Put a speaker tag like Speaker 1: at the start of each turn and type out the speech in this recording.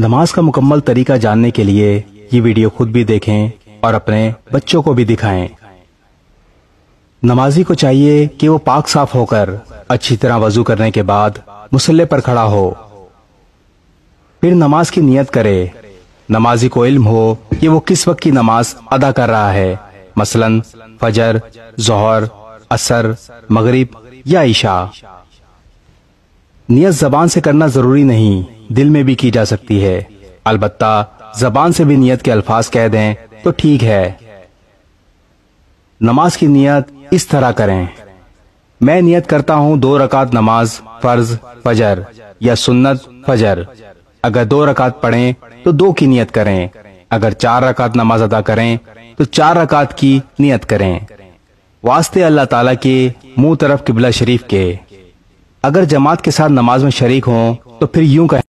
Speaker 1: नमाज का मुकम्मल तरीका जानने के लिए ये वीडियो खुद भी देखें और अपने बच्चों को भी दिखाएं। नमाजी को चाहिए कि वो पाक साफ होकर अच्छी तरह वजू करने के बाद मुसल्ले पर खड़ा हो फिर नमाज की नियत करे नमाजी को इल्म हो कि वो किस वक्त की नमाज अदा कर रहा है मसलन फजर जोहर असर मगरिब या ईशा नियत जबान से करना जरूरी नहीं दिल में भी की जा सकती है अलबत् जबान से भी नियत के अल्फाज कह दें तो ठीक है नमाज की नियत इस तरह करें मैं नियत करता हूँ दो रकात नमाज फर्ज फजर या सुन्नत फजर अगर दो रकात पढ़ें तो दो की नियत करें अगर चार रकात नमाज अदा करें तो चार रकात की नियत करें वास्ते अल्लाह ताला के मुंह तरफ किबला शरीफ के अगर जमात के साथ नमाज में शरीक हों तो फिर यूं कहें